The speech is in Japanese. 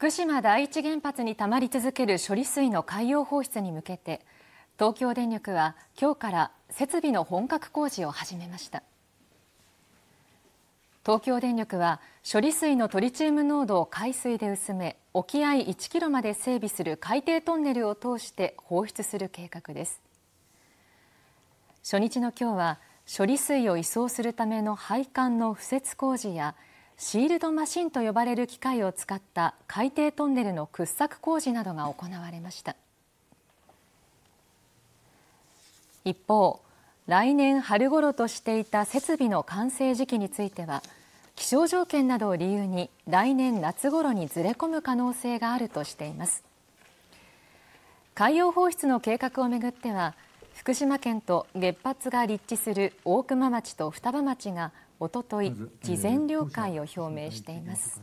福島第一原発にたまり続ける処理水の海洋放出に向けて東京電力は今日から設備の本格工事を始めました東京電力は処理水のトリチウム濃度を海水で薄め沖合1キロまで整備する海底トンネルを通して放出する計画です初日の今日は処理水を移送するための配管の敷設工事やシールドマシンと呼ばれる機械を使った海底トンネルの掘削工事などが行われました一方来年春ごろとしていた設備の完成時期については気象条件などを理由に来年夏ごろにずれ込む可能性があるとしています海洋放出の計画をめぐっては福島県と原発が立地する大熊町と双葉町がおととい事前了解を表明しています。